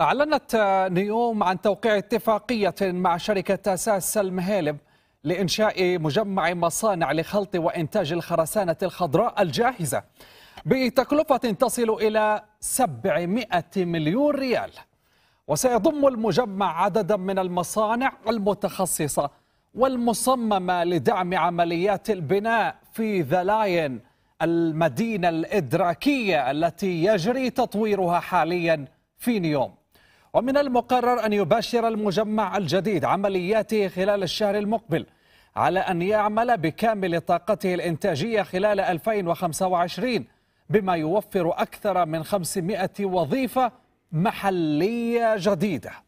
أعلنت نيوم عن توقيع اتفاقية مع شركة أساس هيلب لإنشاء مجمع مصانع لخلط وإنتاج الخرسانة الخضراء الجاهزة بتكلفة تصل إلى 700 مليون ريال وسيضم المجمع عددا من المصانع المتخصصة والمصممة لدعم عمليات البناء في ذلاين المدينة الإدراكية التي يجري تطويرها حالياً في نيوم ومن المقرر أن يباشر المجمع الجديد عملياته خلال الشهر المقبل على أن يعمل بكامل طاقته الإنتاجية خلال 2025 بما يوفر أكثر من 500 وظيفة محلية جديدة